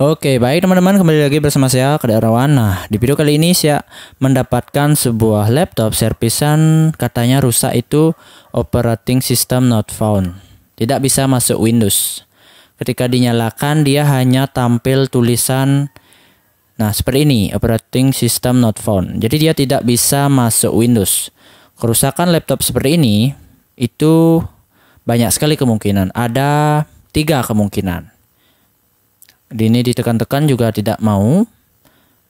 Oke, baik teman-teman, kembali lagi bersama saya Kada Rawan. Nah, di video kali ini saya mendapatkan sebuah laptop servisan katanya rusak itu operating system not found. Tidak bisa masuk Windows. Ketika dinyalakan dia hanya tampil tulisan nah seperti ini, operating system not found. Jadi dia tidak bisa masuk Windows. Kerusakan laptop seperti ini itu banyak sekali kemungkinan. Ada tiga kemungkinan di ini ditekan-tekan juga tidak mau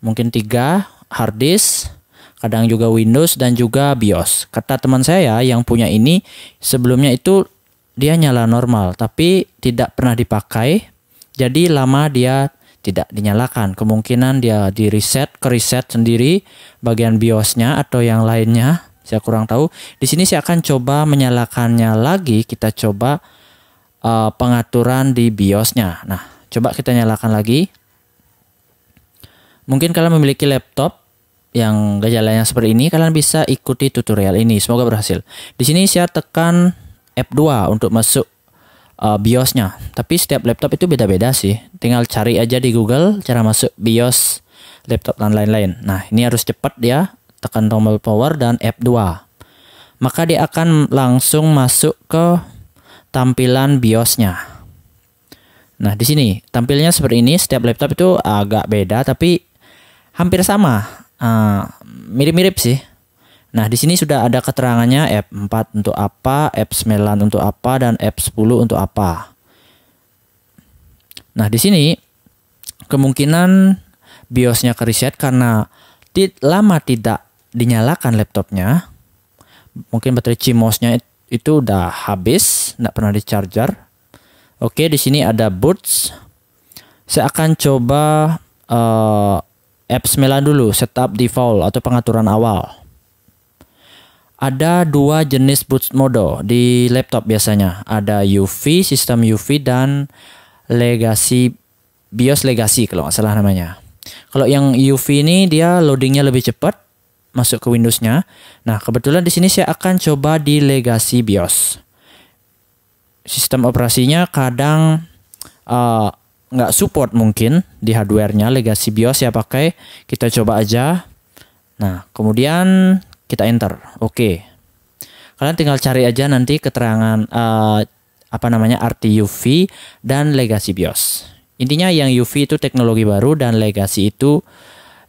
mungkin tiga hard disk kadang juga Windows dan juga BIOS kata teman saya yang punya ini sebelumnya itu dia nyala normal tapi tidak pernah dipakai jadi lama dia tidak dinyalakan kemungkinan dia di reset ke reset sendiri bagian BIOSnya atau yang lainnya saya kurang tahu di sini saya akan coba menyalakannya lagi kita coba uh, pengaturan di BIOSnya nah Coba kita nyalakan lagi. Mungkin kalian memiliki laptop yang gejalanya seperti ini, kalian bisa ikuti tutorial ini. Semoga berhasil. Di sini saya tekan F2 untuk masuk uh, BIOSnya. Tapi setiap laptop itu beda-beda sih. Tinggal cari aja di Google cara masuk BIOS laptop dan lain-lain. Nah, ini harus cepat ya. Tekan tombol power dan F2. Maka dia akan langsung masuk ke tampilan BIOSnya. Nah, di sini tampilnya seperti ini. Setiap laptop itu agak beda, tapi hampir sama, ah, mirip-mirip uh, sih. Nah, di sini sudah ada keterangannya app 4 untuk apa, app 9 untuk apa, dan app 10 untuk apa. Nah, di sini kemungkinan BIOSnya ke reset karena lama tidak dinyalakan laptopnya. Mungkin baterai CMOS-nya itu udah habis, tidak pernah di charger Oke, di sini ada boots. Saya akan coba uh, eh, apps Melan dulu, setup default atau pengaturan awal. Ada dua jenis boots mode di laptop biasanya. Ada UV, sistem UV dan legacy BIOS legacy kalau nggak salah namanya. Kalau yang UV ini dia loadingnya lebih cepat masuk ke Windowsnya. Nah, kebetulan di sini saya akan coba di legacy BIOS sistem operasinya kadang eh, nggak uh, support mungkin di hardwarenya legacy BIOS ya pakai kita coba aja nah kemudian kita enter oke okay. kalian tinggal cari aja nanti keterangan uh, apa namanya arti UV dan legacy BIOS intinya yang UV itu teknologi baru dan legacy itu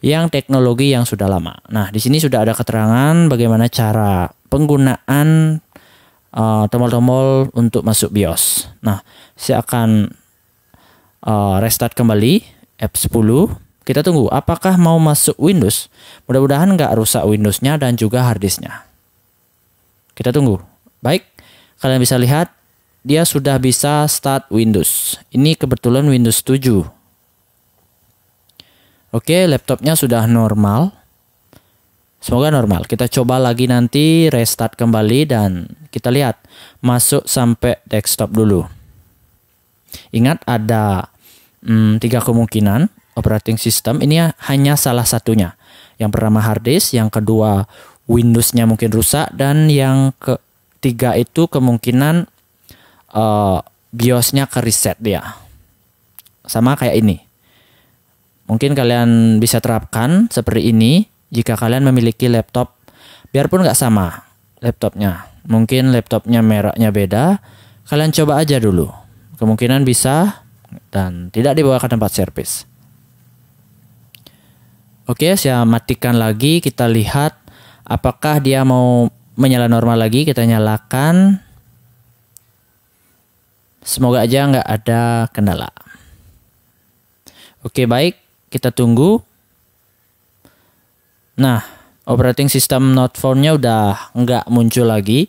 yang teknologi yang sudah lama. Nah, di sini sudah ada keterangan bagaimana cara penggunaan tombol uh, tombol-tombol untuk masuk BIOS. Nah, saya akan uh, restart kembali F10. Kita tunggu apakah mau masuk Windows. Mudah-mudahan nggak rusak Windowsnya dan juga harddisknya. Kita tunggu. Baik, kalian bisa lihat dia sudah bisa start Windows. Ini kebetulan Windows 7. Oke, laptopnya sudah normal. Semoga normal. Kita coba lagi nanti restart kembali dan kita lihat masuk sampai desktop dulu. Ingat ada hmm, tiga kemungkinan operating system. Ini hanya salah satunya. Yang pertama hard disk, yang kedua Windows-nya mungkin rusak dan yang ketiga itu kemungkinan uh, BIOS-nya ke reset Sama kayak ini. Mungkin kalian bisa terapkan seperti ini jika kalian memiliki laptop, biarpun nggak sama laptopnya, mungkin laptopnya mereknya beda, kalian coba aja dulu. Kemungkinan bisa dan tidak dibawa ke tempat servis. Oke, saya matikan lagi. Kita lihat apakah dia mau menyala normal lagi. Kita nyalakan. Semoga aja nggak ada kendala. Oke, baik. Kita tunggu. Nah, operating system not found nya udah nggak muncul lagi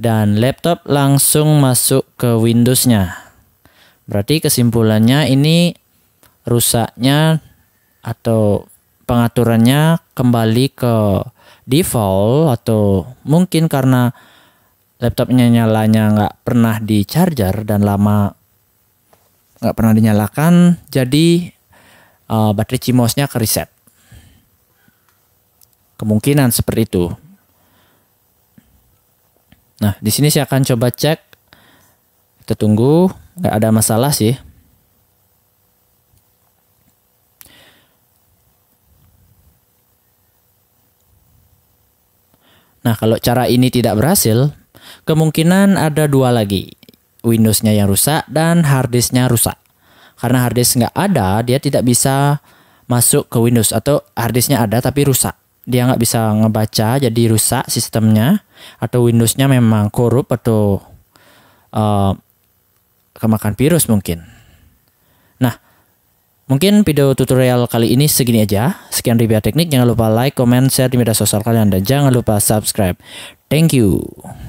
dan laptop langsung masuk ke Windows-nya. Berarti kesimpulannya ini rusaknya atau pengaturannya kembali ke default atau mungkin karena laptopnya nyalanya nggak pernah di charger dan lama nggak pernah dinyalakan jadi uh, baterai CMOS-nya ke reset. Kemungkinan seperti itu. Nah, di sini saya akan coba cek. Kita tunggu, nggak ada masalah sih. Nah, kalau cara ini tidak berhasil, kemungkinan ada dua lagi. Windows-nya yang rusak dan harddisknya nya rusak. Karena harddisk nggak ada, dia tidak bisa masuk ke Windows atau harddisknya nya ada tapi rusak dia nggak bisa ngebaca jadi rusak sistemnya atau Windowsnya memang korup atau uh, kemakan virus mungkin. Nah, mungkin video tutorial kali ini segini aja. Sekian review teknik, jangan lupa like, comment, share di media sosial kalian dan jangan lupa subscribe. Thank you.